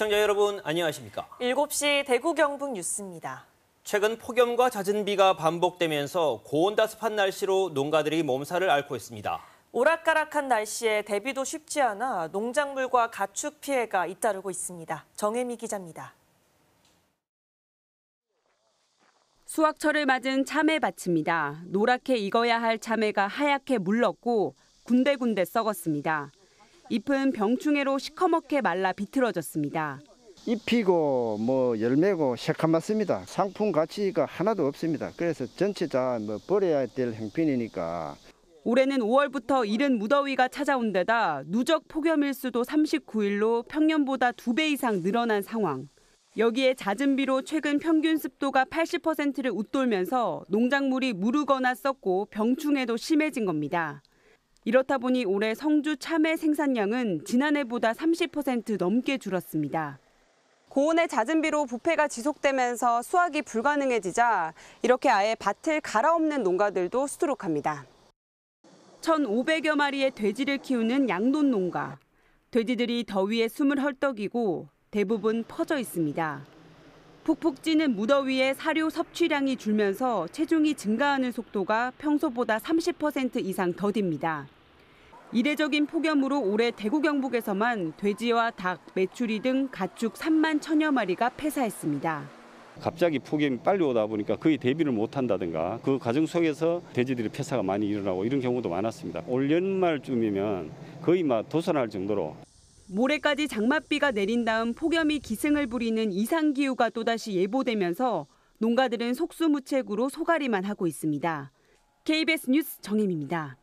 시청자 여러분 안녕하십니까? 7시 대구 경북 뉴스입니다. 최근 폭염과 잦은 비가 반복되면서 고온다습한 날씨로 농가들이 몸살을 앓고 있습니다. 오락가락한 날씨에 대비도 쉽지 않아 농작물과 가축 피해가 잇따르고 있습니다. 정혜미 기자입니다. 수확철을 맞은 참외밭입니다. 노랗게 익어야 할 참외가 하얗게 물렀고 군데군데 썩었습니다. 잎은 병충해로 시커멓게 말라 비틀어졌습니다. 잎이고 뭐 열매고 새카맣습니다. 상품 가치가 하나도 없습니다. 그래서 전체 다뭐 버려야 될 행편이니까. 올해는 5월부터 이른 무더위가 찾아온 데다 누적 폭염일수도 39일로 평년보다 2배 이상 늘어난 상황. 여기에 잦은 비로 최근 평균 습도가 80%를 웃돌면서 농작물이 무르거나 썩고 병충해도 심해진 겁니다. 이렇다 보니 올해 성주 참외 생산량은 지난해보다 30% 넘게 줄었습니다. 고온의 잦은 비로 부패가 지속되면서 수확이 불가능해지자 이렇게 아예 밭을 갈아엎는 농가들도 수두룩합니다. 1,500여 마리의 돼지를 키우는 양돈 농가. 돼지들이 더위에 숨을 헐떡이고 대부분 퍼져 있습니다. 폭폭 찌는 무더위에 사료 섭취량이 줄면서 체중이 증가하는 속도가 평소보다 30% 이상 더딥니다. 이례적인 폭염으로 올해 대구 경북에서만 돼지와 닭, 메추리 등 가축 3만 천여 마리가 폐사했습니다. 갑자기 폭염이 빨리 오다 보니까 거의 대비를 못 한다든가 그 과정 속에서 돼지들이 폐사가 많이 일어나고 이런 경우도 많았습니다. 올 연말쯤이면 거의 막 도산할 정도로 모레까지 장맛비가 내린 다음 폭염이 기승을 부리는 이상기후가 또다시 예보되면서 농가들은 속수무책으로 소가리만 하고 있습니다. KBS 뉴스 정혜미입니다.